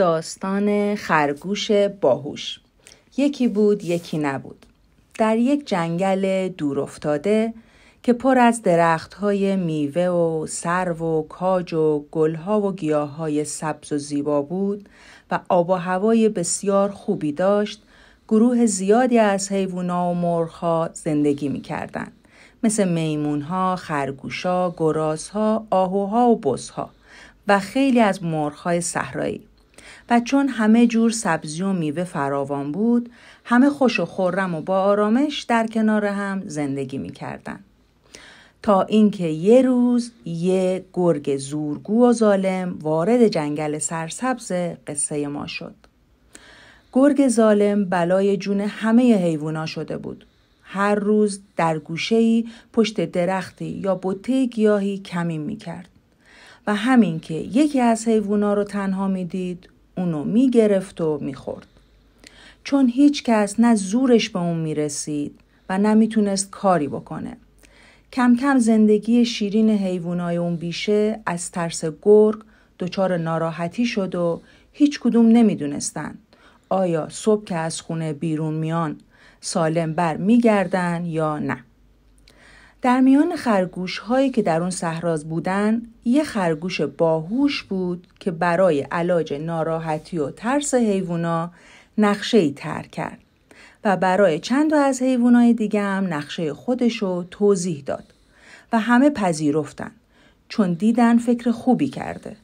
داستان خرگوش باهوش یکی بود یکی نبود در یک جنگل دور افتاده که پر از درخت های میوه و سرو و کاج و گلها و گیاه های سبز و زیبا بود و آب و هوای بسیار خوبی داشت گروه زیادی از حیوونا و ها زندگی می کردن. مثل میمونها، خرگوشها، گرازها، آهوها و بزها و خیلی از های صحرایی. و چون همه جور سبزی و میوه فراوان بود همه خوش و خورم و با آرامش در کنار هم زندگی میکردند. تا اینکه یه روز یه گرگ زورگو و ظالم وارد جنگل سرسبز قصه ما شد. گرگ ظالم بلای جون همه حیوونا شده بود. هر روز در گوشه‌ای پشت درختی یا بوته گیاهی کمی میکرد. و همین که یکی از حیوونا رو تنها میدید اونو میگرفت و میخورد. چون هیچ کس نه زورش به اون میرسید و نه میتونست کاری بکنه. کم کم زندگی شیرین حیوانای اون بیشه از ترس گرگ دچار ناراحتی شد و هیچ کدوم نمیدونستن. آیا صبح که از خونه بیرون میان سالم بر میگردن یا نه؟ در میان خرگوش هایی که در اون صحراز بودن یه خرگوش باهوش بود که برای علاج ناراحتی و ترس حیوونا نقشه ای تر کرد و برای چند تا از حیوانات دیگه هم نقشه خودش رو توضیح داد و همه پذیرفتن چون دیدن فکر خوبی کرده.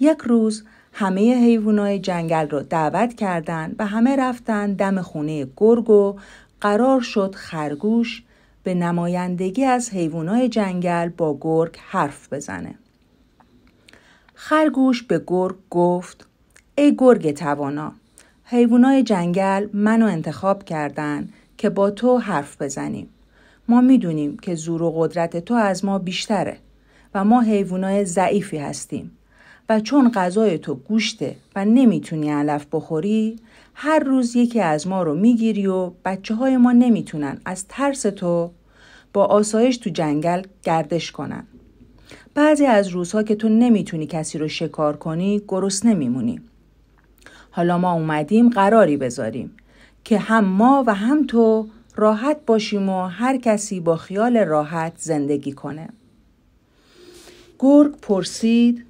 یک روز همه حیوانات جنگل رو دعوت کردند و همه رفتن دم خونه گرگ و قرار شد خرگوش به نمایندگی از حیوانات جنگل با گرگ حرف بزنه. خرگوش به گرگ گفت ای گرگ توانا حیوانات جنگل منو انتخاب کردن که با تو حرف بزنیم. ما میدونیم که زور و قدرت تو از ما بیشتره و ما حیوانات ضعیفی هستیم. و چون غذای تو گوشته و نمیتونی علف بخوری هر روز یکی از ما رو میگیری و بچه های ما نمیتونن از ترس تو با آسایش تو جنگل گردش کنن. بعضی از روزها که تو نمیتونی کسی رو شکار کنی گرسنه نمیمونی حالا ما اومدیم قراری بذاریم که هم ما و هم تو راحت باشیم و هر کسی با خیال راحت زندگی کنه. گرگ پرسید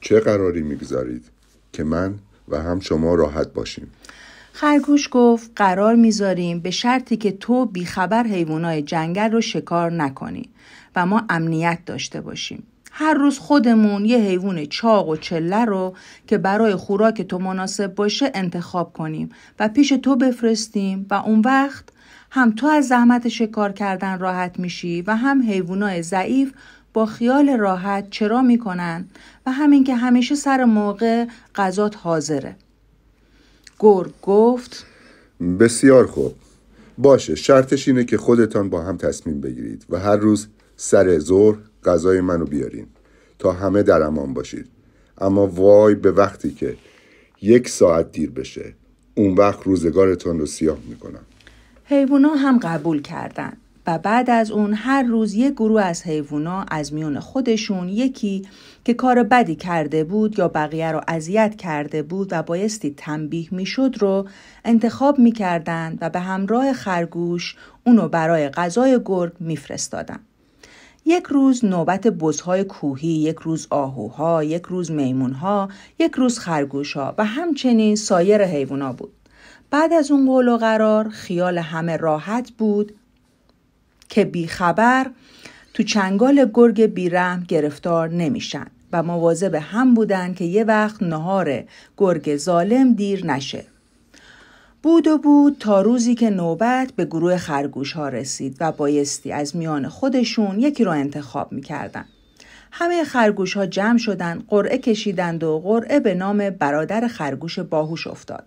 چه قراری میگذارید که من و هم شما راحت باشیم خرگوش گفت قرار میذاریم به شرطی که تو بیخبر حیوانای جنگل رو شکار نکنی و ما امنیت داشته باشیم. هر روز خودمون یه حیوان چاق و چله رو که برای خوراک تو مناسب باشه انتخاب کنیم و پیش تو بفرستیم و اون وقت هم تو از زحمت شکار کردن راحت میشی و هم حیوانای ضعیف با خیال راحت چرا میکنن و همین که همیشه سر موقع غذات حاضره. گرگ گفت بسیار خوب باشه شرطش اینه که خودتان با هم تصمیم بگیرید و هر روز سر ظهر غذای منو بیارین تا همه در امان باشید اما وای به وقتی که یک ساعت دیر بشه اون وقت روزگارتان رو سیاه میکنم حیوونا هم قبول کردند و بعد از اون هر روز یک گروه از حیوونا از میون خودشون یکی که کار بدی کرده بود یا بقیه رو اذیت کرده بود و بایستی تنبیه میشد رو انتخاب میکردند و به همراه خرگوش اونو برای غذای گرگ میفرستادند. یک روز نوبت بزهای کوهی، یک روز آهوها، یک روز میمونها، یک روز خرگوشها و همچنین سایر حیوونا بود. بعد از اون قول و قرار خیال همه راحت بود که بیخبر تو چنگال گرگ بیرم گرفتار نمیشن و به هم بودن که یه وقت نهار گرگ ظالم دیر نشه. بود و بود تا روزی که نوبت به گروه خرگوش ها رسید و بایستی از میان خودشون یکی رو انتخاب میکردن. همه خرگوش ها جمع شدن قرعه کشیدند و قرعه به نام برادر خرگوش باهوش افتاد.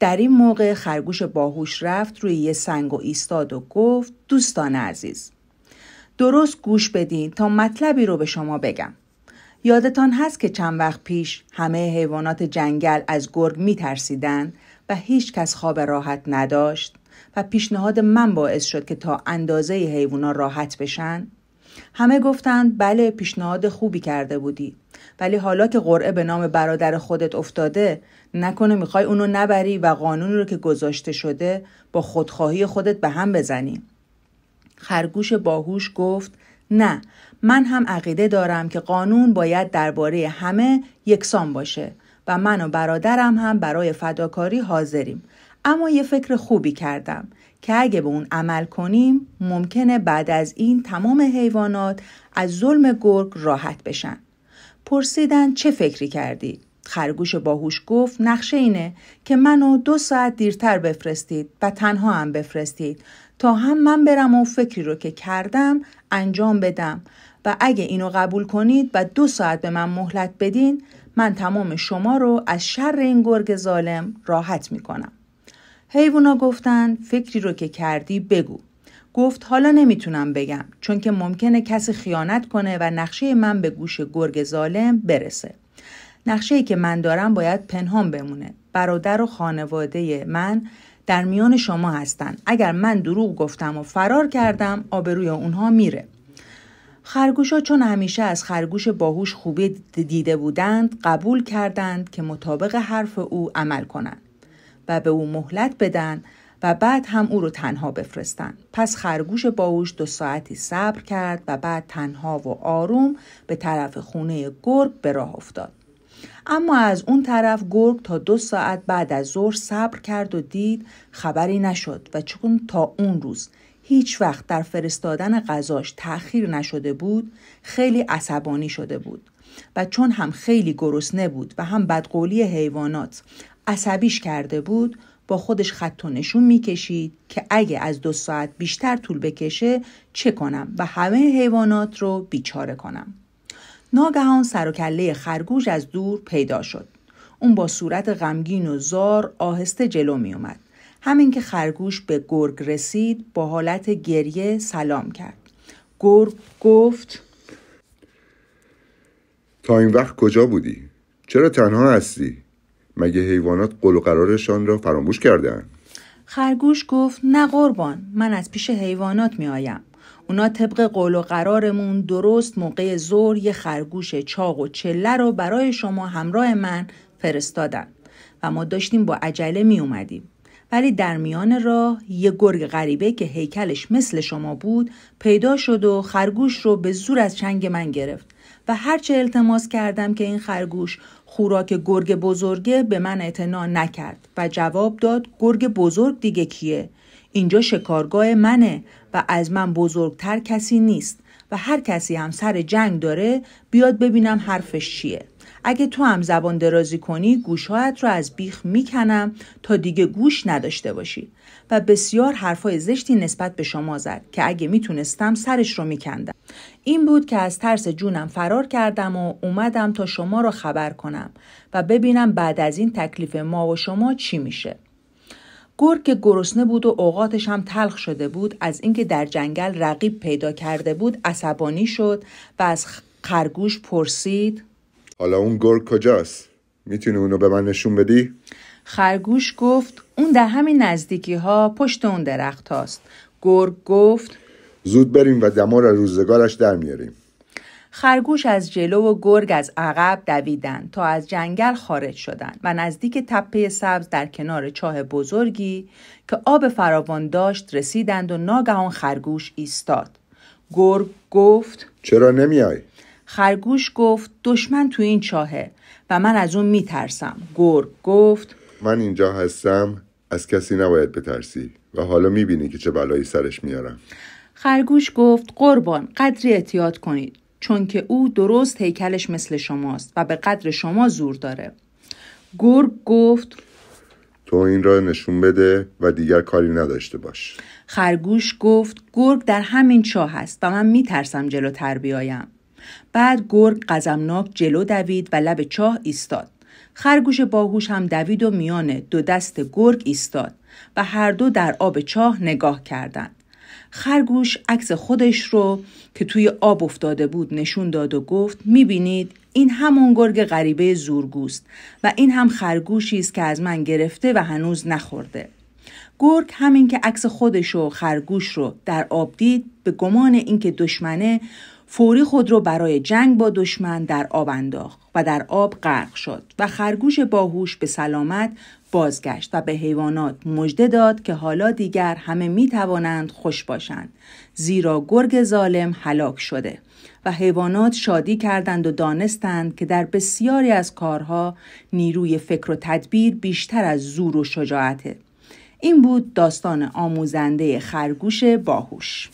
در این موقع خرگوش باهوش رفت روی یه سنگ و ایستاد و گفت دوستان عزیز درست گوش بدین تا مطلبی رو به شما بگم یادتان هست که چند وقت پیش همه حیوانات جنگل از گرگ ترسیدن و هیچ کس خواب راحت نداشت و پیشنهاد من باعث شد که تا اندازه حیوانا راحت بشن همه گفتند بله پیشنهاد خوبی کرده بودی ولی حالا که قرعه به نام برادر خودت افتاده نکنه میخوای اونو نبری و قانون رو که گذاشته شده با خودخواهی خودت به هم بزنی خرگوش باهوش گفت نه من هم عقیده دارم که قانون باید درباره همه یکسان باشه و من و برادرم هم برای فداکاری حاضریم اما یه فکر خوبی کردم که اگه به اون عمل کنیم ممکنه بعد از این تمام حیوانات از ظلم گرگ راحت بشن. پرسیدن چه فکری کردی؟ خرگوش باهوش گفت نقشه اینه که منو دو ساعت دیرتر بفرستید و تنها هم بفرستید تا هم من برم و فکری رو که کردم انجام بدم و اگه اینو قبول کنید و دو ساعت به من مهلت بدین من تمام شما رو از شر این گرگ ظالم راحت میکنم. حیوونا گفتن فکری رو که کردی بگو. گفت حالا نمیتونم بگم چون که ممکنه کسی خیانت کنه و نقشه من به گوش گرگ ظالم برسه. نقشه ای که من دارم باید پنهان بمونه. برادر و خانواده من در میان شما هستن. اگر من دروغ گفتم و فرار کردم آبروی اونها میره. خرگوشا چون همیشه از خرگوش باهوش خوبی دیده بودند قبول کردند که مطابق حرف او عمل کنند. و به او مهلت بدن و بعد هم او رو تنها بفرستن. پس خرگوش باوش دو ساعتی صبر کرد و بعد تنها و آروم به طرف خونه گرگ به راه افتاد. اما از اون طرف گرگ تا دو ساعت بعد از ظهر صبر کرد و دید خبری نشد و چون تا اون روز هیچ وقت در فرستادن غذاش تأخیر نشده بود خیلی عصبانی شده بود و چون هم خیلی گرسنه بود و هم بدقولی حیوانات عصبیش کرده بود با خودش خط و نشون میکشید که اگه از دو ساعت بیشتر طول بکشه چه کنم و همه حیوانات رو بیچاره کنم ناگهان سر و کله خرگوش از دور پیدا شد اون با صورت غمگین و زار آهسته جلو می اومد. همین که خرگوش به گرگ رسید با حالت گریه سلام کرد. گرگ گفت تا این وقت کجا بودی؟ چرا تنها هستی؟ مگه حیوانات قول و قرارشان را فراموش کردن؟ خرگوش گفت نه قربان من از پیش حیوانات می آیم. اونا طبق قول و قرارمون درست موقع زور یه خرگوش چاق و چله رو برای شما همراه من فرستادن و ما داشتیم با عجله می اومدیم. ولی در میان راه یه گرگ غریبه که هیکلش مثل شما بود پیدا شد و خرگوش رو به زور از چنگ من گرفت و هرچه التماس کردم که این خرگوش خوراک گرگ بزرگه به من اعتنا نکرد و جواب داد گرگ بزرگ دیگه کیه؟ اینجا شکارگاه منه و از من بزرگتر کسی نیست و هر کسی هم سر جنگ داره بیاد ببینم حرفش چیه. اگه تو هم زبان درازی کنی گوشهایت رو از بیخ میکنم تا دیگه گوش نداشته باشی و بسیار حرفای زشتی نسبت به شما زد که اگه میتونستم سرش رو میکندم این بود که از ترس جونم فرار کردم و اومدم تا شما رو خبر کنم و ببینم بعد از این تکلیف ما و شما چی میشه گرگ که گرسنه بود و اوقاتش هم تلخ شده بود از اینکه در جنگل رقیب پیدا کرده بود عصبانی شد و از خرگوش پرسید حالا اون گرگ کجاست میتونی اونو به من نشون بدی خرگوش گفت اون در همین نزدیکی ها پشت اون درخت هاست گرگ گفت زود بریم و دمار روزگارش در میاریم خرگوش از جلو و گرگ از عقب دویدن تا از جنگل خارج شدند و نزدیک تپه سبز در کنار چاه بزرگی که آب فراوان داشت رسیدند و ناگهان خرگوش ایستاد گرگ گفت چرا نمیای خرگوش گفت دشمن تو این چاهه و من از اون میترسم گرگ گفت من اینجا هستم از کسی نباید بترسی و حالا میبینی که چه بلایی سرش میارم خرگوش گفت قربان قدری احتیاط کنید چون که او درست هیکلش مثل شماست و به قدر شما زور داره گرگ گفت تو این را نشون بده و دیگر کاری نداشته باش خرگوش گفت گرگ در همین چاه هست و من میترسم جلوتر بیایم بعد گرگ قزمناک جلو دوید و لب چاه ایستاد خرگوش باهوش هم دوید و میان دو دست گرگ ایستاد و هر دو در آب چاه نگاه کردند خرگوش عکس خودش رو که توی آب افتاده بود نشون داد و گفت میبینید این همون گرگ غریبه زورگوست و این هم خرگوشی است که از من گرفته و هنوز نخورده گرگ همین که عکس خودش و خرگوش رو در آب دید به گمان اینکه دشمنه فوری خود را برای جنگ با دشمن در آب انداخت و در آب غرق شد و خرگوش باهوش به سلامت بازگشت و به حیوانات مژده داد که حالا دیگر همه می توانند خوش باشند زیرا گرگ ظالم هلاک شده و حیوانات شادی کردند و دانستند که در بسیاری از کارها نیروی فکر و تدبیر بیشتر از زور و شجاعته این بود داستان آموزنده خرگوش باهوش